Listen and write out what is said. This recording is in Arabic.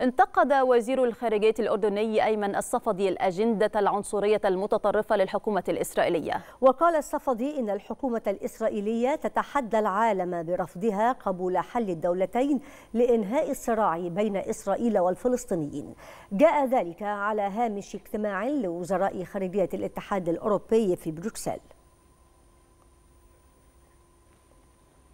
انتقد وزير الخارجية الأردني أيمن الصفدي الأجندة العنصرية المتطرفة للحكومة الإسرائيلية وقال الصفدي إن الحكومة الإسرائيلية تتحدى العالم برفضها قبول حل الدولتين لإنهاء الصراع بين إسرائيل والفلسطينيين جاء ذلك على هامش اجتماع لوزراء خارجية الاتحاد الأوروبي في بروكسل